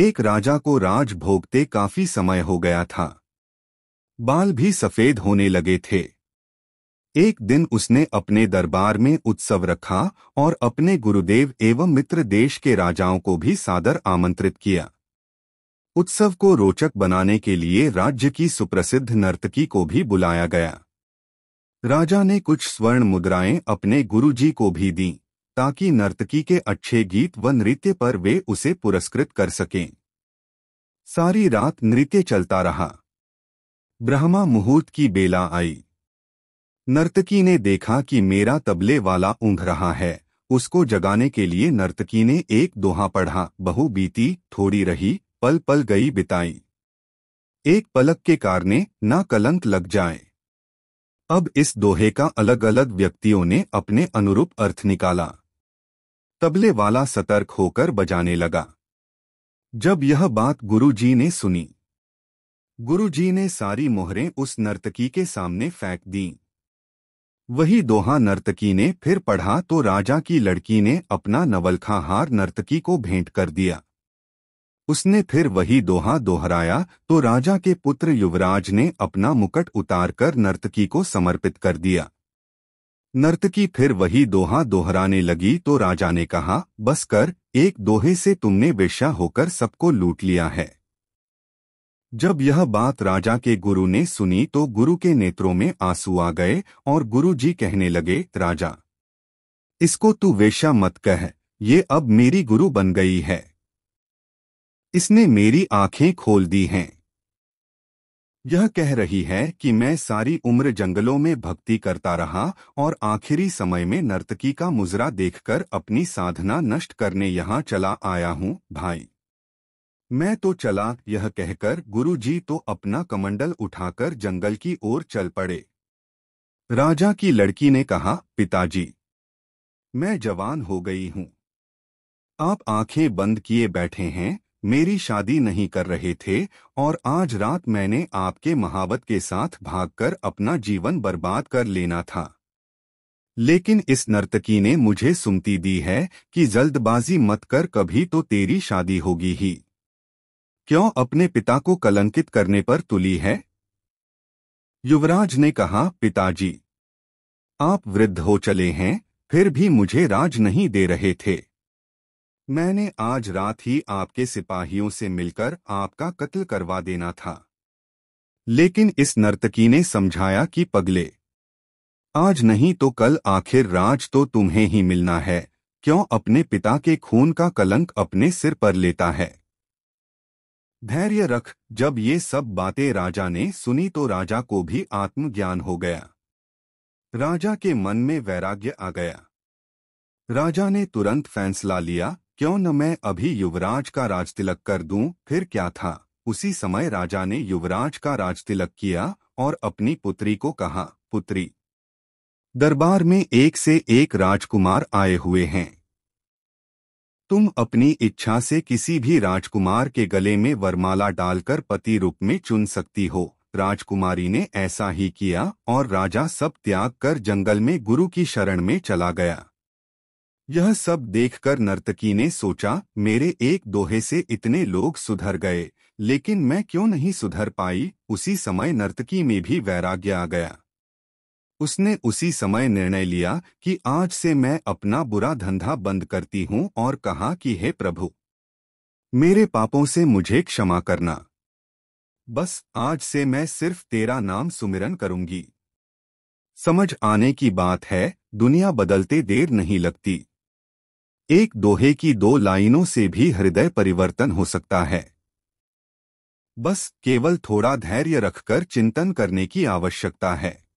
एक राजा को राज भोगते काफी समय हो गया था बाल भी सफेद होने लगे थे एक दिन उसने अपने दरबार में उत्सव रखा और अपने गुरुदेव एवं मित्र देश के राजाओं को भी सादर आमंत्रित किया उत्सव को रोचक बनाने के लिए राज्य की सुप्रसिद्ध नर्तकी को भी बुलाया गया राजा ने कुछ स्वर्ण मुद्राएं अपने गुरुजी को भी दीं ताकि नर्तकी के अच्छे गीत व नृत्य पर वे उसे पुरस्कृत कर सकें सारी रात नृत्य चलता रहा ब्रह्मा मुहूर्त की बेला आई नर्तकी ने देखा कि मेरा तबले वाला ऊँघ रहा है उसको जगाने के लिए नर्तकी ने एक दोहा पढ़ा बहु बीती थोड़ी रही पल पल गई बिताई एक पलक के कारने ना कलंक लग जाए अब इस दोहे का अलग अलग व्यक्तियों ने अपने अनुरूप अर्थ निकाला तबले वाला सतर्क होकर बजाने लगा जब यह बात गुरुजी ने सुनी गुरुजी ने सारी मोहरें उस नर्तकी के सामने फेंक दीं वही दोहा नर्तकी ने फिर पढ़ा तो राजा की लड़की ने अपना नवलखा हार नर्तकी को भेंट कर दिया उसने फिर वही दोहा दोहराया तो राजा के पुत्र युवराज ने अपना मुकट उतारकर नर्तकी को समर्पित कर दिया नर्तकी फिर वही दोहा दोहराने लगी तो राजा ने कहा बस कर एक दोहे से तुमने वेश्या होकर सबको लूट लिया है जब यह बात राजा के गुरु ने सुनी तो गुरु के नेत्रों में आंसू आ गए और गुरु जी कहने लगे राजा इसको तू वेश्या मत कह ये अब मेरी गुरु बन गई है इसने मेरी आंखें खोल दी हैं यह कह रही है कि मैं सारी उम्र जंगलों में भक्ति करता रहा और आखिरी समय में नर्तकी का मुजरा देखकर अपनी साधना नष्ट करने यहाँ चला आया हूँ भाई मैं तो चला यह कहकर गुरुजी तो अपना कमंडल उठाकर जंगल की ओर चल पड़े राजा की लड़की ने कहा पिताजी मैं जवान हो गई हूँ आप आंखें बंद किए बैठे हैं मेरी शादी नहीं कर रहे थे और आज रात मैंने आपके महावत के साथ भागकर अपना जीवन बर्बाद कर लेना था लेकिन इस नर्तकी ने मुझे सुमती दी है कि जल्दबाजी मत कर कभी तो तेरी शादी होगी ही क्यों अपने पिता को कलंकित करने पर तुली है युवराज ने कहा पिताजी आप वृद्ध हो चले हैं फिर भी मुझे राज नहीं दे रहे थे मैंने आज रात ही आपके सिपाहियों से मिलकर आपका कत्ल करवा देना था लेकिन इस नर्तकी ने समझाया कि पगले आज नहीं तो कल आखिर राज तो तुम्हें ही मिलना है क्यों अपने पिता के खून का कलंक अपने सिर पर लेता है धैर्य रख जब ये सब बातें राजा ने सुनी तो राजा को भी आत्मज्ञान हो गया राजा के मन में वैराग्य आ गया राजा ने तुरंत फैसला लिया क्यों न मैं अभी युवराज का राज तिलक कर दूं फिर क्या था उसी समय राजा ने युवराज का राज तिलक किया और अपनी पुत्री को कहा पुत्री दरबार में एक से एक राजकुमार आए हुए हैं तुम अपनी इच्छा से किसी भी राजकुमार के गले में वरमाला डालकर पति रूप में चुन सकती हो राजकुमारी ने ऐसा ही किया और राजा सब त्याग कर जंगल में गुरु की शरण में चला गया यह सब देखकर नर्तकी ने सोचा मेरे एक दोहे से इतने लोग सुधर गए लेकिन मैं क्यों नहीं सुधर पाई उसी समय नर्तकी में भी वैराग्य आ गया उसने उसी समय निर्णय लिया कि आज से मैं अपना बुरा धंधा बंद करती हूँ और कहा कि हे प्रभु मेरे पापों से मुझे क्षमा करना बस आज से मैं सिर्फ तेरा नाम सुमिरन करूंगी समझ आने की बात है दुनिया बदलते देर नहीं लगती एक दोहे की दो लाइनों से भी हृदय परिवर्तन हो सकता है बस केवल थोड़ा धैर्य रखकर चिंतन करने की आवश्यकता है